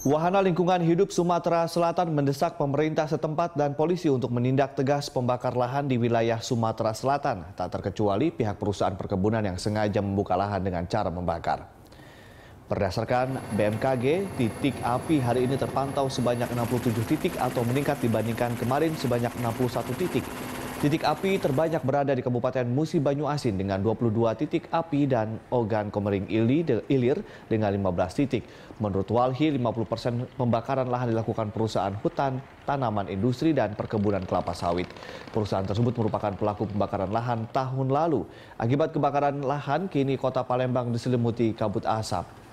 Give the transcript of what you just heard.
Wahana Lingkungan Hidup Sumatera Selatan mendesak pemerintah setempat dan polisi untuk menindak tegas pembakar lahan di wilayah Sumatera Selatan, tak terkecuali pihak perusahaan perkebunan yang sengaja membuka lahan dengan cara membakar. Berdasarkan BMKG, titik api hari ini terpantau sebanyak 67 titik atau meningkat dibandingkan kemarin sebanyak 61 titik. Titik api terbanyak berada di Kabupaten Musi Banyu Asin dengan 22 titik api dan Ogan Komering Ili, Ilir dengan 15 titik. Menurut Walhi, 50% persen pembakaran lahan dilakukan perusahaan hutan, tanaman industri, dan perkebunan kelapa sawit. Perusahaan tersebut merupakan pelaku pembakaran lahan tahun lalu. Akibat kebakaran lahan, kini kota Palembang diselimuti kabut asap.